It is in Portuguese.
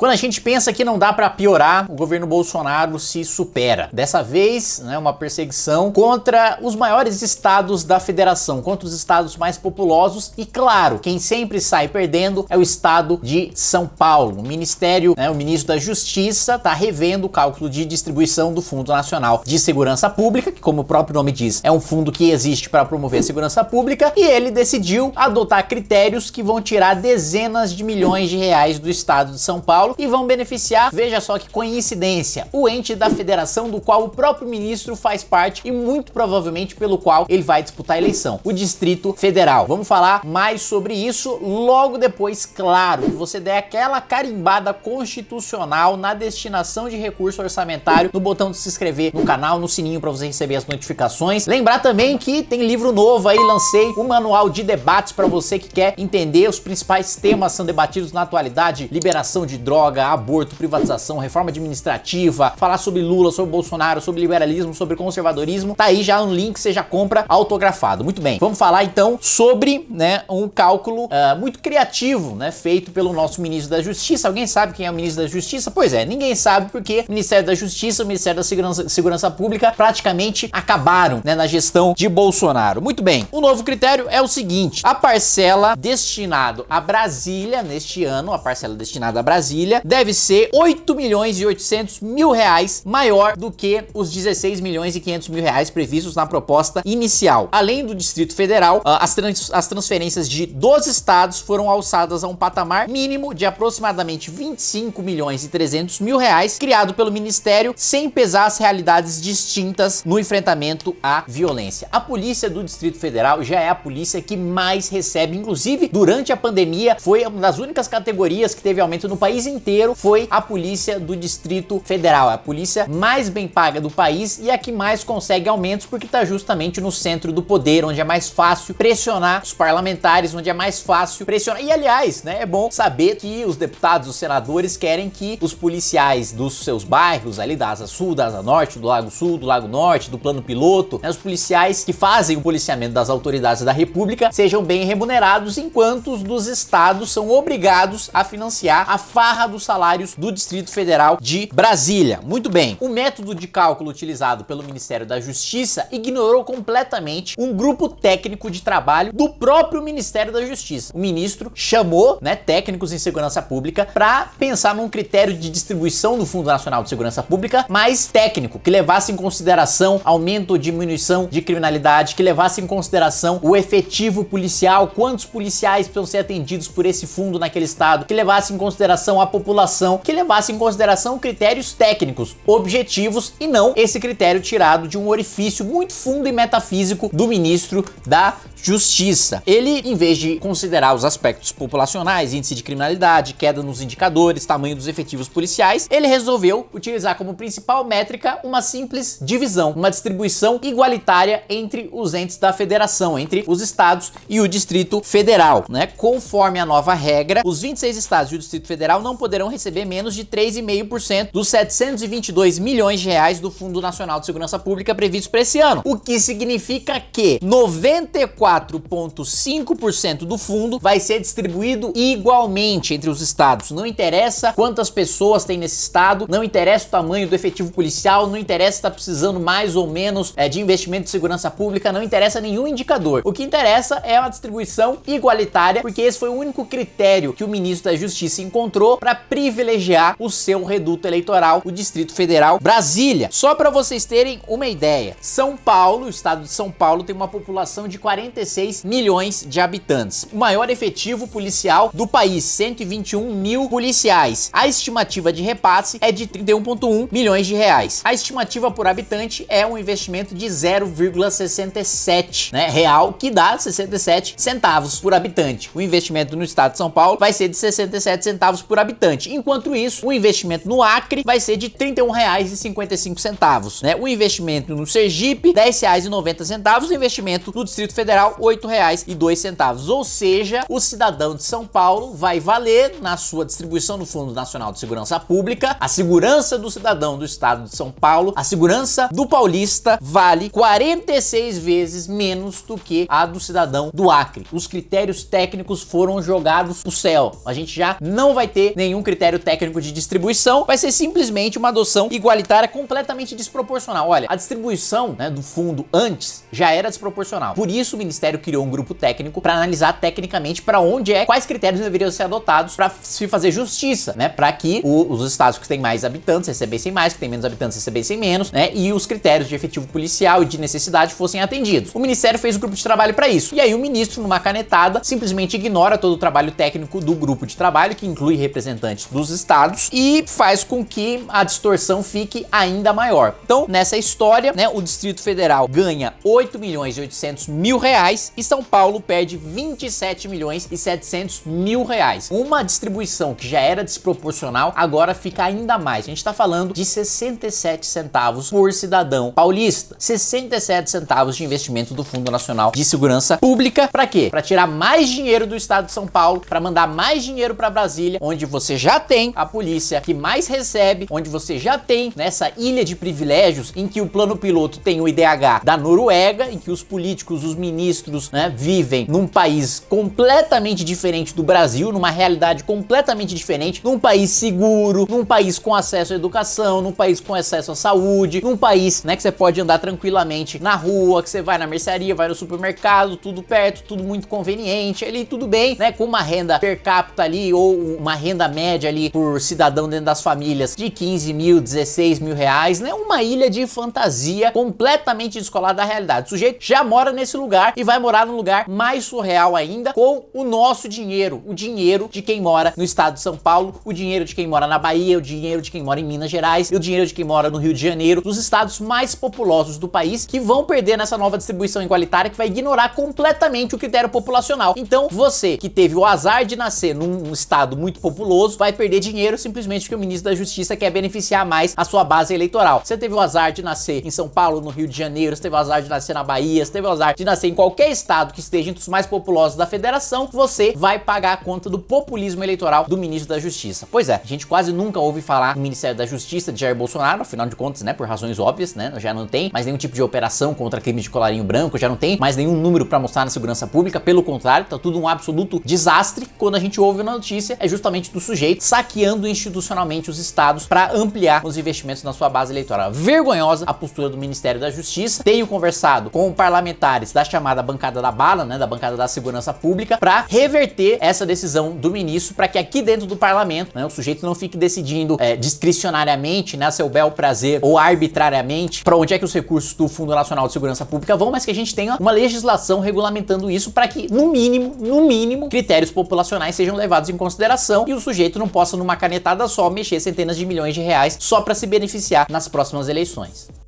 Quando a gente pensa que não dá para piorar, o governo Bolsonaro se supera. Dessa vez, né, uma perseguição contra os maiores estados da federação, contra os estados mais populosos e, claro, quem sempre sai perdendo é o estado de São Paulo. O ministério, né, o ministro da Justiça, está revendo o cálculo de distribuição do Fundo Nacional de Segurança Pública, que, como o próprio nome diz, é um fundo que existe para promover a segurança pública, e ele decidiu adotar critérios que vão tirar dezenas de milhões de reais do estado de São Paulo Paulo e vão beneficiar, veja só que coincidência, o ente da federação do qual o próprio ministro faz parte e muito provavelmente pelo qual ele vai disputar a eleição, o Distrito Federal. Vamos falar mais sobre isso logo depois, claro, que você der aquela carimbada constitucional na destinação de recurso orçamentário, no botão de se inscrever no canal, no sininho para você receber as notificações. Lembrar também que tem livro novo aí, lancei o um manual de debates para você que quer entender os principais temas são debatidos na atualidade, liberação de drogas, droga, aborto, privatização, reforma administrativa, falar sobre Lula, sobre Bolsonaro, sobre liberalismo, sobre conservadorismo, tá aí já um link seja você já compra autografado. Muito bem, vamos falar então sobre né, um cálculo uh, muito criativo né, feito pelo nosso ministro da Justiça. Alguém sabe quem é o ministro da Justiça? Pois é, ninguém sabe porque o Ministério da Justiça, o Ministério da Segurança, Segurança Pública praticamente acabaram né, na gestão de Bolsonaro. Muito bem, o novo critério é o seguinte, a parcela destinada a Brasília neste ano, a parcela destinada a Brasília, família deve ser 8 milhões e 800 mil reais maior do que os 16 milhões e 500 mil reais previstos na proposta inicial. Além do Distrito Federal, ah, as, trans as transferências de 12 estados foram alçadas a um patamar mínimo de aproximadamente 25 milhões e 300 mil reais criado pelo Ministério sem pesar as realidades distintas no enfrentamento à violência. A polícia do Distrito Federal já é a polícia que mais recebe, inclusive durante a pandemia foi uma das únicas categorias que teve aumento no país inteiro inteiro foi a polícia do Distrito Federal, é a polícia mais bem paga do país e a que mais consegue aumentos porque está justamente no centro do poder, onde é mais fácil pressionar os parlamentares, onde é mais fácil pressionar. E aliás, né, é bom saber que os deputados, os senadores querem que os policiais dos seus bairros, ali da Asa Sul, da Asa Norte, do Lago Sul, do Lago Norte, do Plano Piloto, né, os policiais que fazem o policiamento das autoridades da República sejam bem remunerados, enquanto os dos estados são obrigados a financiar a farra dos salários do Distrito Federal de Brasília. Muito bem, o método de cálculo utilizado pelo Ministério da Justiça ignorou completamente um grupo técnico de trabalho do próprio Ministério da Justiça. O ministro chamou né, técnicos em segurança pública para pensar num critério de distribuição do Fundo Nacional de Segurança Pública mais técnico, que levasse em consideração aumento ou diminuição de criminalidade, que levasse em consideração o efetivo policial, quantos policiais precisam ser atendidos por esse fundo naquele estado, que levasse em consideração a população que levasse em consideração critérios técnicos, objetivos e não esse critério tirado de um orifício muito fundo e metafísico do ministro da Justiça. Ele, em vez de considerar os aspectos populacionais, índice de criminalidade, queda nos indicadores, tamanho dos efetivos policiais, ele resolveu utilizar como principal métrica uma simples divisão, uma distribuição igualitária entre os entes da federação, entre os estados e o Distrito Federal, né? Conforme a nova regra, os 26 estados e o Distrito Federal não poderão receber menos de 3,5% dos 722 milhões de reais do Fundo Nacional de Segurança Pública previsto para esse ano, o que significa que 94,5% do fundo vai ser distribuído igualmente entre os estados. Não interessa quantas pessoas tem nesse estado, não interessa o tamanho do efetivo policial, não interessa se está precisando mais ou menos é, de investimento de segurança pública, não interessa nenhum indicador. O que interessa é uma distribuição igualitária, porque esse foi o único critério que o ministro da Justiça encontrou para para privilegiar o seu reduto eleitoral, o Distrito Federal Brasília. Só para vocês terem uma ideia, São Paulo, o estado de São Paulo, tem uma população de 46 milhões de habitantes. O maior efetivo policial do país, 121 mil policiais. A estimativa de repasse é de 31,1 milhões de reais. A estimativa por habitante é um investimento de 0,67 né, real, que dá 67 centavos por habitante. O investimento no estado de São Paulo vai ser de 67 centavos por habitante habitante. Enquanto isso, o investimento no Acre vai ser de R$ 31,55, né? O investimento no Sergipe, R$ 10,90, o investimento no Distrito Federal, R$ 8,02. Ou seja, o cidadão de São Paulo vai valer na sua distribuição do Fundo Nacional de Segurança Pública, a segurança do cidadão do estado de São Paulo, a segurança do paulista vale 46 vezes menos do que a do cidadão do Acre. Os critérios técnicos foram jogados pro céu. A gente já não vai ter nem nenhum critério técnico de distribuição, vai ser simplesmente uma adoção igualitária completamente desproporcional. Olha, a distribuição né, do fundo antes já era desproporcional. Por isso o Ministério criou um grupo técnico para analisar tecnicamente para onde é, quais critérios deveriam ser adotados para se fazer justiça, né? Para que o, os estados que têm mais habitantes recebessem mais, que têm menos habitantes recebessem menos, né? E os critérios de efetivo policial e de necessidade fossem atendidos. O Ministério fez o um grupo de trabalho para isso. E aí o ministro, numa canetada, simplesmente ignora todo o trabalho técnico do grupo de trabalho, que inclui representantes representantes dos estados e faz com que a distorção fique ainda maior. Então, nessa história, né, o Distrito Federal ganha 8 milhões e 800 mil reais e São Paulo perde 27 milhões e 700 mil reais. Uma distribuição que já era desproporcional, agora fica ainda mais. A gente está falando de 67 centavos por cidadão paulista. 67 centavos de investimento do Fundo Nacional de Segurança Pública. Para quê? Para tirar mais dinheiro do estado de São Paulo, para mandar mais dinheiro para Brasília, onde você você já tem a polícia que mais recebe, onde você já tem nessa ilha de privilégios em que o plano piloto tem o IDH da Noruega, em que os políticos, os ministros, né, vivem num país completamente diferente do Brasil, numa realidade completamente diferente, num país seguro, num país com acesso à educação, num país com acesso à saúde, num país, né, que você pode andar tranquilamente na rua, que você vai na mercearia, vai no supermercado, tudo perto, tudo muito conveniente, ali tudo bem, né, com uma renda per capita ali ou uma renda média média ali por cidadão dentro das famílias de 15 mil, 16 mil reais, né? Uma ilha de fantasia completamente descolada da realidade. O sujeito já mora nesse lugar e vai morar num lugar mais surreal ainda com o nosso dinheiro, o dinheiro de quem mora no estado de São Paulo, o dinheiro de quem mora na Bahia, o dinheiro de quem mora em Minas Gerais e o dinheiro de quem mora no Rio de Janeiro, dos estados mais populosos do país, que vão perder nessa nova distribuição igualitária que vai ignorar completamente o critério populacional. Então, você que teve o azar de nascer num estado muito populoso, famoso vai perder dinheiro simplesmente porque o ministro da Justiça quer beneficiar mais a sua base eleitoral. Você teve o azar de nascer em São Paulo, no Rio de Janeiro, você teve o azar de nascer na Bahia, você teve o azar de nascer em qualquer estado que esteja entre os mais populosos da federação, você vai pagar a conta do populismo eleitoral do ministro da Justiça. Pois é, a gente quase nunca ouve falar do Ministério da Justiça de Jair Bolsonaro, afinal de contas, né, por razões óbvias, né, já não tem mais nenhum tipo de operação contra crime de colarinho branco, já não tem mais nenhum número para mostrar na segurança pública, pelo contrário, tá tudo um absoluto desastre. Quando a gente ouve uma notícia, é justamente do sujeito saqueando institucionalmente os estados para ampliar os investimentos na sua base eleitoral. Vergonhosa a postura do Ministério da Justiça. Tenho conversado com parlamentares da chamada bancada da bala, né, da bancada da segurança pública, para reverter essa decisão do ministro para que aqui dentro do parlamento né, o sujeito não fique decidindo é, discricionariamente, né, a seu bel prazer ou arbitrariamente, para onde é que os recursos do Fundo Nacional de Segurança Pública vão, mas que a gente tenha uma legislação regulamentando isso para que, no mínimo, no mínimo, critérios populacionais sejam levados em consideração e o sujeito sujeito não possa, numa canetada só, mexer centenas de milhões de reais só para se beneficiar nas próximas eleições.